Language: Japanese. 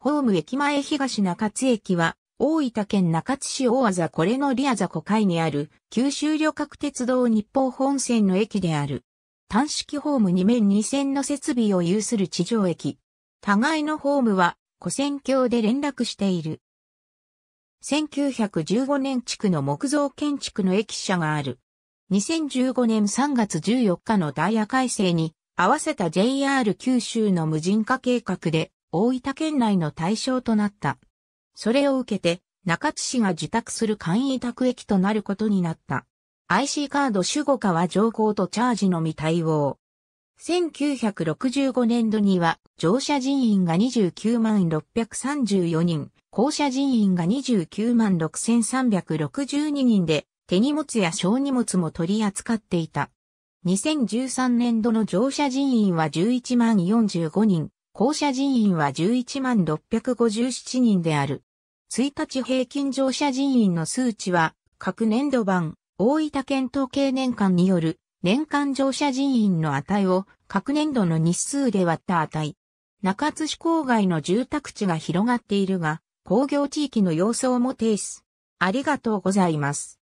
ホーム駅前東中津駅は、大分県中津市大あこれのリアザ湖海にある九州旅客鉄道日報本線の駅である。単式ホーム2面2線の設備を有する地上駅。互いのホームは古線橋で連絡している。1915年地区の木造建築の駅舎がある。2015年3月14日のダイヤ改正に合わせた JR 九州の無人化計画で大分県内の対象となった。それを受けて、中津市が受託する簡易託駅となることになった。IC カード守護課は乗降とチャージのみ対応。1965年度には乗車人員が29万634人、降車人員が29万6362人で手荷物や小荷物も取り扱っていた。2013年度の乗車人員は11万45人、校舎人員は11万657人である。1日平均乗車人員の数値は、各年度版、大分県統計年間による、年間乗車人員の値を、各年度の日数で割った値。中津市郊外の住宅地が広がっているが、工業地域の様相も提出。ありがとうございます。